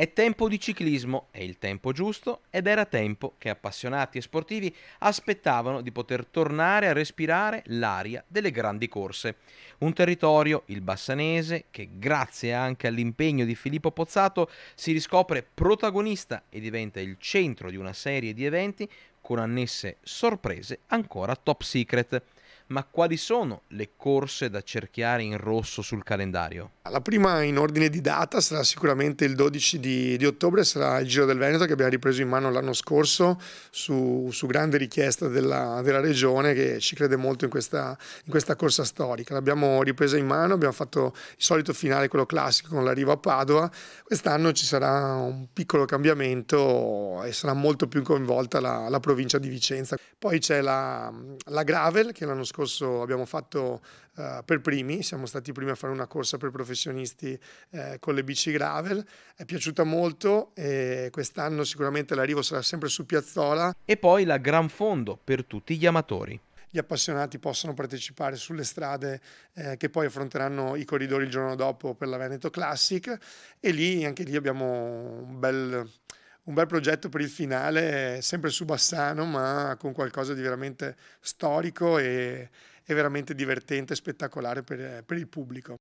È tempo di ciclismo, è il tempo giusto ed era tempo che appassionati e sportivi aspettavano di poter tornare a respirare l'aria delle grandi corse. Un territorio, il Bassanese, che grazie anche all'impegno di Filippo Pozzato si riscopre protagonista e diventa il centro di una serie di eventi con annesse sorprese ancora top secret ma quali sono le corse da cerchiare in rosso sul calendario? La prima in ordine di data sarà sicuramente il 12 di, di ottobre, sarà il Giro del Veneto che abbiamo ripreso in mano l'anno scorso su, su grande richiesta della, della, regione che ci crede molto in questa, in questa corsa storica. L'abbiamo ripresa in mano, abbiamo fatto il solito finale, quello classico con l'arrivo a Padova. Quest'anno ci sarà un piccolo cambiamento e sarà molto più coinvolta la, la provincia di Vicenza. Poi c'è la, la Gravel che l'anno scorso scorso abbiamo fatto uh, per primi, siamo stati i primi a fare una corsa per professionisti eh, con le bici gravel, è piaciuta molto e quest'anno sicuramente l'arrivo sarà sempre su Piazzola. E poi la Gran Fondo per tutti gli amatori gli appassionati possono partecipare sulle strade eh, che poi affronteranno i corridori il giorno dopo per la Veneto Classic e lì anche lì abbiamo un bel un bel progetto per il finale, sempre su Bassano, ma con qualcosa di veramente storico e, e veramente divertente e spettacolare per, per il pubblico.